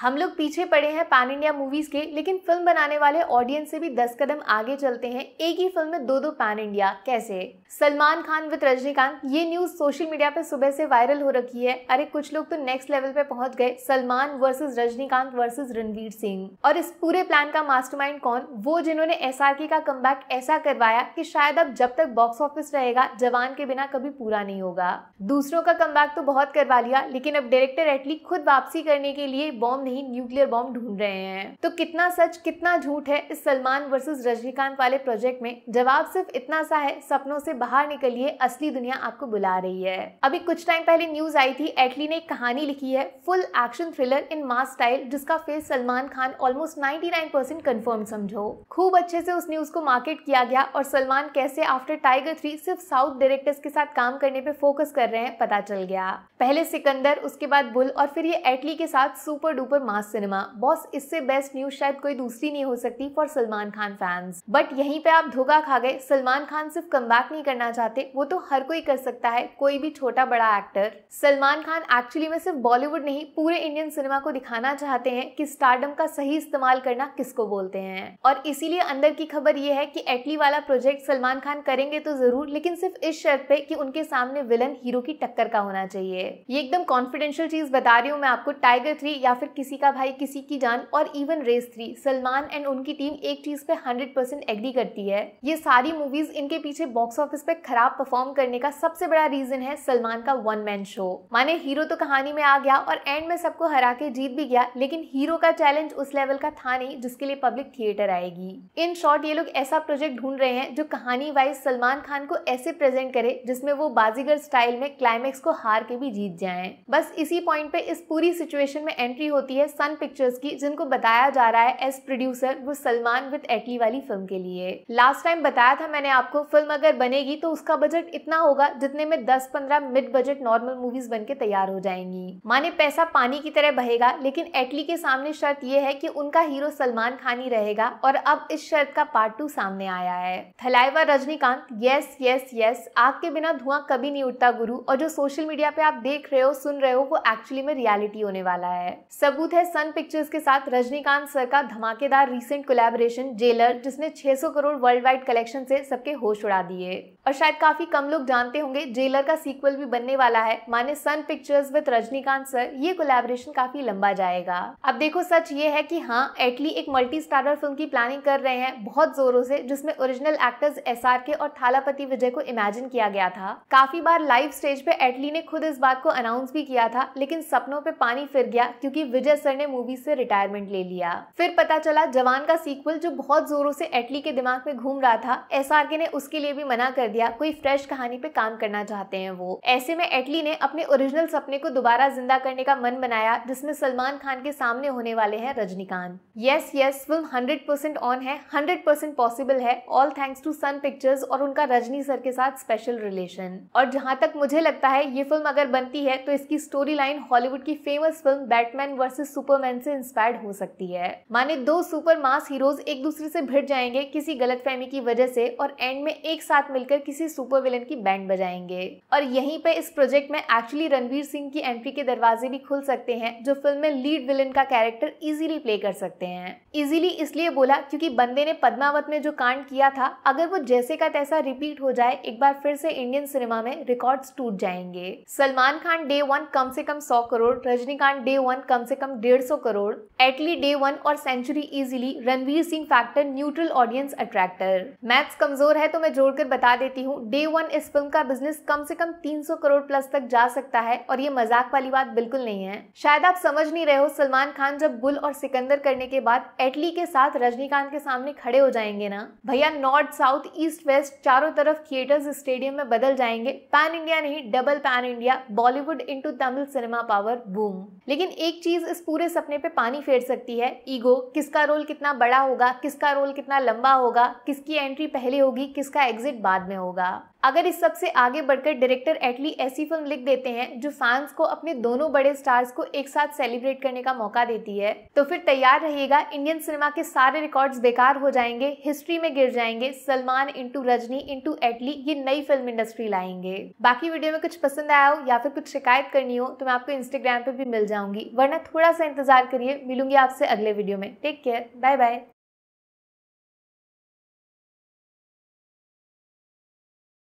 हम लोग पीछे पड़े हैं पैन इंडिया मूवीज़ के लेकिन फिल्म बनाने वाले ऑडियंस से भी दस कदम आगे चलते हैं एक ही फिल्म में दो दो पैन इंडिया कैसे सलमान खान विद रजनीकांत ये न्यूज़ सोशल मीडिया पर सुबह से वायरल हो रखी है अरे कुछ लोग तो नेक्स्ट लेवल पे पहुंच गए सलमान वर्सेज रजनीकांत वर्सेज रणवीर सिंह और इस पूरे प्लान का मास्टर कौन वो जिन्होंने एस का कम ऐसा करवाया कि शायद अब जब तक बॉक्स ऑफिस रहेगा जवान के बिना कभी पूरा नहीं होगा दूसरों का कम तो बहुत करवा लिया लेकिन अब डायरेक्टर एटली खुद वापसी करने के लिए बॉम्ब नहीं न्यूक्लियर बॉम्ब ढूंढ रहे हैं तो कितना सच कितना झूठ है इस सलमान वर्सेस रजनीकांत वाले प्रोजेक्ट में जवाब सिर्फ इतना सा है सपनों से बाहर निकलिए असली दुनिया आपको बुला रही है अभी कुछ टाइम पहले न्यूज आई थी एटली ने एक कहानी लिखी है full action thriller in mass style जिसका face Salman Khan almost 99% confirm समझो खूब अच्छे से उस न्यूज को मार्केट किया गया और सलमान कैसे आफ्टर टाइगर थ्री सिर्फ साउथ डायरेक्टर्स के साथ काम करने पे फोकस कर रहे हैं पता चल गया पहले सिकंदर उसके बाद बुल और फिर ये एटली के साथ super duper for mass cinema boss इससे बेस्ट न्यूज शायद कोई दूसरी नहीं हो सकती for Salman Khan fans but यहीं पे आप धोखा खा गए सलमान खान सिर्फ कम नहीं करना चाहते वो तो हर कोई कर सकता है कोई भी छोटा बड़ा एक्टर सलमान खान एक्चुअली में सिर्फ बॉलीवुड नहीं पूरे इंडियन सिनेमा को दिखाना चाहते हैं कि स्टारडम का सही इस्तेमाल करना किसको बोलते हैं और इसीलिए अंदर की खबर ये है कि एटली वाला प्रोजेक्ट सलमान खान करेंगे तो जरूर लेकिन सिर्फ इस शर्त पे कि उनके सामने विलन हीरो की टक्कर का होना चाहिए ये एकदम कॉन्फिडेंशियल चीज बता रही हूँ मैं आपको टाइगर थ्री या फिर किसी किसी का भाई किसी की जान और even Race three Salman and उनकी टीम एक चीज पे हंड्रेड परसेंट एग्री करती है ये सारी मूवीज इनके पीछे बॉक्स ऑफिस पे खराब परफॉर्म करने का सबसे बड़ा रीजन है सलमान का वन मैन शो माने हीरो तो कहानी में आ गया और एंड में सबको हरा के जीत भी गया लेकिन हीरो का चैलेंज उस लेवल का था नहीं जिसके लिए पब्लिक थिएटर आएगी इन शॉर्ट ये लोग ऐसा प्रोजेक्ट ढूंढ रहे हैं जो कहानी वाइज सलमान खान को ऐसे प्रेजेंट करे जिसमें वो बाजीगर स्टाइल में क्लाइमेक्स को हार के भी जीत जाए बस इसी पॉइंट पे इस पूरी सिचुएशन में एंट्री होती है है सन पिक्चर्स की जिनको बताया जा रहा है एस प्रोड्यूसर वो सलमान विद एटली वाली फिल्म के लिए लास्ट टाइम बताया था मैंने आपको फिल्म अगर बनेगी तो उसका बजट इतना होगा जितने में दस पंद्रह मिड बजट नॉर्मल मूवीज बन तैयार हो जाएंगी माने पैसा पानी की तरह बहेगा लेकिन एटली के सामने शर्त ये है की उनका हीरो सलमान खान ही रहेगा और अब इस शर्त का पार्ट टू सामने आया है Thalaiva Rajinikanth yes yes yes आग के बिना धुआं कभी नहीं उठता गुरु और जो सोशल मीडिया पे आप देख रहे हो सुन रहे हो वो एक्चुअली में रियलिटी होने वाला है सबूत मौजूद है सन पिक्चर्स के साथ रजनीकांत सर का धमाकेदार रीसेंट कोलेबोरेशन जेलर जिसने 600 करोड़ वर्ल्ड वाइड कलेक्शन से सबके होश उड़ा दिए और शायद काफी कम लोग जानते होंगे जेलर का सीक्वल भी बनने वाला है माने Sun Pictures with Rajinikanth sir ये कोलेबोरेशन काफी लंबा जाएगा अब देखो सच ये है हाँ, की हाँ एटली एक मल्टी स्टारर फिल्म की प्लानिंग कर रहे हैं बहुत जोरों से जिसमे ओरिजिनल एक्टर्स एस के और थालापति विजय को इमेजिन किया गया था काफी बार लाइव स्टेज पे एटली ने खुद इस बात को अनाउंस भी किया था लेकिन सपनों पे पानी फिर गया क्यूँकी विजय अजय सर ने मूवी से रिटायरमेंट ले लिया फिर पता चला जवान का सीक्वल जो बहुत जोरों से एटली के दिमाग में घूम रहा था एस ने उसके लिए भी मना कर दिया कोई फ्रेश कहानी पे काम करना चाहते हैं वो ऐसे में एटली ने अपने ओरिजिनल सपने को दोबारा जिंदा करने का मन बनाया जिसमें सलमान खान के सामने होने वाले हैं Rajinikanth yes yes film hundred percent on है हंड्रेड परसेंट पॉसिबल है all thanks to Sun Pictures और उनका रजनी सर के साथ स्पेशल रिलेशन और जहाँ तक मुझे लगता है ये फिल्म अगर बनती है तो इसकी स्टोरी लाइन हॉलीवुड की फेमस फिल्म बैटमैन वर्सेज से सुपरमैन से इंस्पायर्ड हो सकती है माने दो सुपर मास हीरोज एक दूसरे से भिड़ जाएंगे किसी गलत फहमी की वजह से और एंड में एक साथ मिलकर किसी सुपर विलन की बैंड बजाएंगे और यहीं पे इस प्रोजेक्ट में एक्चुअली रणवीर सिंह की एंट्री के दरवाजे भी खुल सकते हैं जो फिल्म में लीड विलन का कैरेक्टर इजिली प्ले कर सकते हैं इजिली इसलिए बोला क्योंकि बंदे ने पद्मावत में जो कांड किया था अगर वो जैसे का तैसा रिपीट हो जाए एक बार फिर से इंडियन सिनेमा में रिकॉर्ड टूट जाएंगे सलमान खान डे वन कम से कम सौ करोड़ रजनीकांत डे वन कम से कम कम 150 करोड़ एटली डे वन और century easily Ranveer Singh factor neutral audience attractor maths कमजोर है तो मैं जोड़कर बता देती हूँ डे वन इस फिल्म का बिजनेस कम से कम 300 करोड़ प्लस तक जा सकता है और ये मजाक वाली बात बिल्कुल नहीं है शायद आप समझ नहीं रहे हो सलमान खान जब बुल और सिकंदर करने के बाद एटली के साथ रजनीकांत के सामने खड़े हो जाएंगे ना भैया नॉर्थ साउथ ईस्ट वेस्ट चारों तरफ थिएटर्स स्टेडियम में बदल जाएंगे पैन इंडिया नहीं double pan India Bollywood into Tamil cinema power boom लेकिन एक चीज़ इस पूरे सपने पे पानी फेर सकती है ईगो किसका रोल कितना बड़ा होगा किसका रोल कितना लंबा होगा किसकी एंट्री पहले होगी किसका एग्जिट बाद में होगा अगर इस सबसे आगे बढ़कर डायरेक्टर एटली ऐसी फिल्म लिख देते हैं जो फैंस को अपने दोनों बड़े स्टार्स को एक साथ सेलिब्रेट करने का मौका देती है तो फिर तैयार रहिएगा इंडियन सिनेमा के सारे रिकॉर्ड्स बेकार हो जाएंगे हिस्ट्री में गिर जाएंगे सलमान इंटू रजनी इंटू एटली ये नई फिल्म इंडस्ट्री लाएंगे बाकी वीडियो में कुछ पसंद आया हो या फिर कुछ शिकायत करनी हो तो मैं आपको इंस्टाग्राम पे भी मिल जाऊँ बनाऊंगी वरना थोड़ा सा इंतज़ार करिए मिलूंगी आपसे अगले वीडियो में टेक केयर बाय बाय